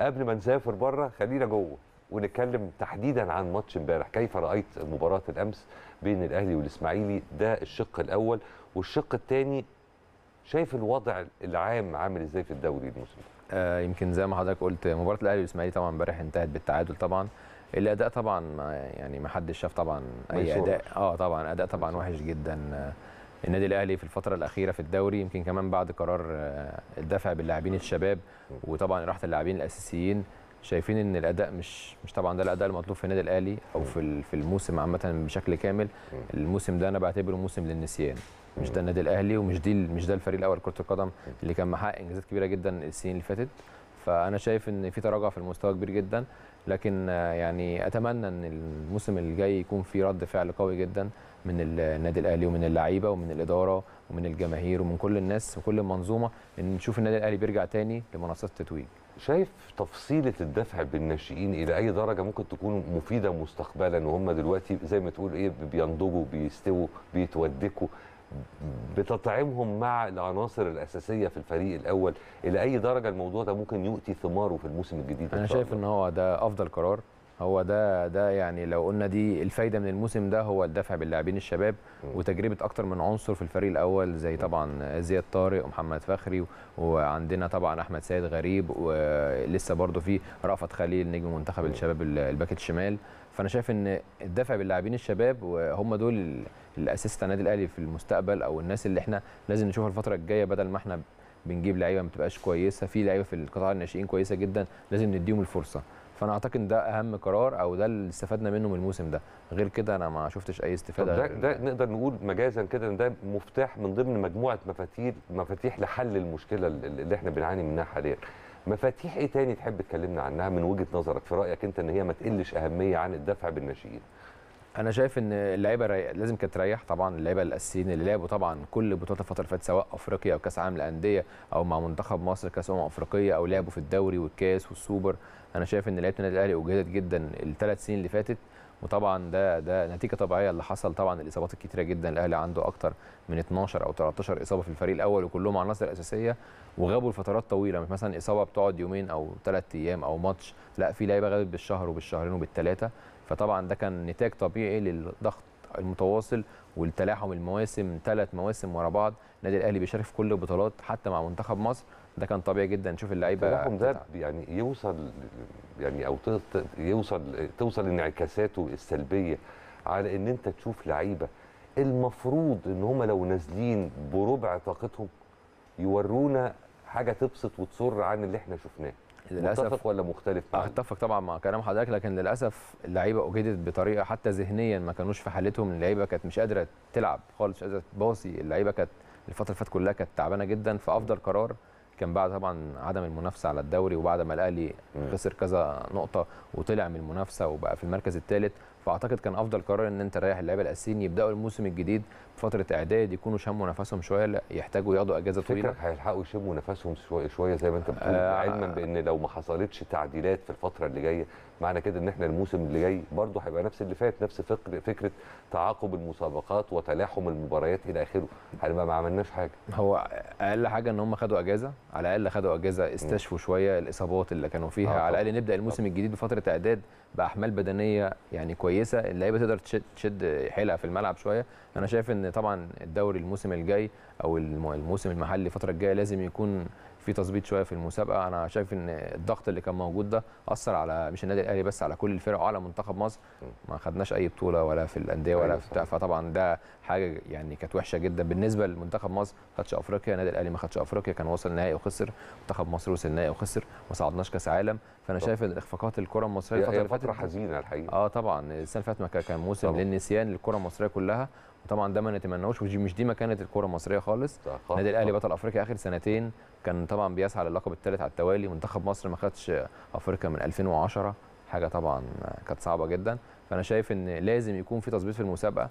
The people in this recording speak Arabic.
قبل ما نسافر بره خلينا جوه ونتكلم تحديدا عن ماتش امبارح كيف رايت مباراه الامس بين الاهلي والاسماعيلي ده الشق الاول والشق الثاني شايف الوضع العام عامل ازاي في الدوري الموسم آه يمكن زي ما حضرتك قلت مباراه الاهلي والاسماعيلي طبعا امبارح انتهت بالتعادل طبعا الاداء طبعا ما يعني ما حدش شاف طبعا اي اداء اه طبعا اداء طبعا وحش جدا آه النادي الاهلي في الفتره الاخيره في الدوري يمكن كمان بعد قرار آه، الدفع باللاعبين الشباب وطبعا راحه اللاعبين الاساسيين شايفين ان الاداء مش مش طبعا ده الاداء المطلوب في النادي الاهلي او في في الموسم عامه بشكل كامل الموسم ده انا بعتبره موسم للنسيان مش ده النادي الاهلي ومش دي مش ده الفريق الاول كره القدم اللي كان محقق انجازات كبيره جدا السنين اللي فاتت فانا شايف ان في تراجع في المستوى كبير جدا لكن آه، يعني اتمنى ان الموسم الجاي يكون في رد فعل قوي جدا من النادي الاهلي ومن اللعيبه ومن الاداره ومن الجماهير ومن كل الناس وكل المنظومه ان نشوف النادي الاهلي بيرجع تاني لمنصات التتويج شايف تفصيله الدفع بالناشئين الى اي درجه ممكن تكون مفيده مستقبلا وهم دلوقتي زي ما تقول ايه بينضجوا بيستووا بيتودكوا بتطعمهم مع العناصر الاساسيه في الفريق الاول الى اي درجه الموضوع ده ممكن يؤتي ثماره في الموسم الجديد انا شايف ان هو ده افضل قرار هو ده ده يعني لو قلنا دي الفايده من الموسم ده هو الدفع باللاعبين الشباب وتجربه اكتر من عنصر في الفريق الاول زي طبعا زياد طارق ومحمد فخري وعندنا طبعا احمد سيد غريب ولسه برضه في رأفت خليل نجم منتخب الشباب الباك الشمال فانا شايف ان الدفع باللاعبين الشباب وهم دول الاساس النادي الاهلي في المستقبل او الناس اللي احنا لازم نشوفها الفتره الجايه بدل ما احنا بنجيب لعيبه ما بتبقاش كويسه في لعيبه في القطاع الناشئين كويسه جدا لازم نديهم الفرصه فانا اعتقد إن ده اهم قرار او ده اللي استفدنا منه من الموسم ده غير كده انا ما شفتش اي استفاده ده, ده نقدر نقول مجازا كده ان ده مفتاح من ضمن مجموعه مفاتيح مفاتيح لحل المشكله اللي احنا بنعاني منها حاليا مفاتيح ايه تاني تحب تكلمنا عنها من وجهه نظرك في رايك انت ان هي ما تقلش اهميه عن الدفع بالناشئين انا شايف ان اللعيبه لازم كانت تريح طبعا اللعيبه الاساسيين اللي لعبوا طبعا كل بطولات الفتره اللي فاتت سواء افريقيا او كاس عالم الانديه او مع منتخب مصر كاس امم افريقيه او لعبوا في الدوري والكاس والسوبر انا شايف ان لعيبه النادي الاهلي اجهدت جدا الثلاث سنين اللي فاتت وطبعا ده ده نتيجه طبيعيه اللي حصل طبعا الاصابات الكتيره جدا الاهلي عنده اكتر من 12 او 13 اصابه في الفريق الاول وكلهم عناصر اساسيه وغابوا لفترات طويله مش مثلا اصابه بتقعد يومين او ثلاث ايام او ماتش لا في لعيبه غابت بالشهر وبالشهرين وبالثلاثه فطبعا ده كان نتاج طبيعي للضغط المتواصل والتلاحم المواسم ثلاث مواسم ورا بعض النادي الاهلي بيشارك في كل البطولات حتى مع منتخب مصر ده كان طبيعي جدا نشوف اللعيبه التلاحم ده يعني يوصل يعني او يوصل توصل انعكاساته السلبيه على ان انت تشوف لعيبه المفروض ان هم لو نازلين بربع طاقتهم يورونا حاجه تبسط وتسر عن اللي احنا شفناه للاسف متفق ولا مختلف معنا؟ اتفق طبعا مع كلام حضرتك لكن للاسف اللعيبه اجدت بطريقه حتى ذهنيا ما كانوش في حالتهم اللعيبه كانت مش قادره تلعب خالص مش قادره تباصي اللعيبه كانت الفتره اللي فاتت كلها كانت تعبانه جدا فافضل قرار كان بعد طبعا عدم المنافسه على الدوري وبعد ما الاهلي خسر كذا نقطه وطلع من المنافسه وبقى في المركز الثالث فاعتقد كان افضل قرار ان انت تريح اللعيبه الاساسيين يبداوا الموسم الجديد بفتره اعداد يكونوا شموا نفسهم شويه لا يحتاجوا ياخدوا اجازه طويله فكره هيلحقوا يشموا نفسهم شويه شويه زي ما انت بتقول آه علما بان لو ما حصلتش تعديلات في الفتره اللي جايه معنى كده ان احنا الموسم اللي جاي برضه هيبقى نفس اللي فات نفس فكر فكره تعاقب المسابقات وتلاحم المباريات الى اخره هنبقى ما عملناش حاجه هو اقل حاجه ان هم خدوا اجازه على الاقل خدوا اجازه استشفوا شويه الاصابات اللي كانوا فيها آه على الاقل نبدا الموسم الجديد بفتره اعداد باحمال بدنيه يعني كويسه اللعيبه تقدر تشد حيلها في الملعب شويه انا شايف ان طبعا الدوري الموسم الجاي او الموسم المحلي الفتره الجايه لازم يكون في تظبيط شويه في المسابقه انا شايف ان الضغط اللي كان موجود ده اثر على مش النادي الاهلي بس على كل الفرق وعلى منتخب مصر ما خدناش اي بطوله ولا في الانديه ولا أيوة في بتاع فطبعا ده حاجه يعني كانت وحشه جدا بالنسبه لمنتخب مصر ما خدش افريقيا النادي الاهلي ما خدش افريقيا كان وصل نهائي وخسر منتخب مصر وصل نهائي وخسر ما صعدناش كاس عالم فانا طبعا. شايف ان اخفاقات الكره المصريه الفتره اللي فاتت فتره حزينه الحقيقه اه طبعا السنه اللي فاتت كان موسم للنسيان للكره المصريه كلها طبعا ده ما نتمناهوش مش دي مكانه الكره المصريه خالص النادي الاهلي بطل افريقيا اخر سنتين كان طبعا بيسعى للقب الثالث على التوالي منتخب مصر ما خدش افريقيا من 2010 حاجه طبعا كانت صعبه جدا فانا شايف ان لازم يكون في تظبيط في المسابقه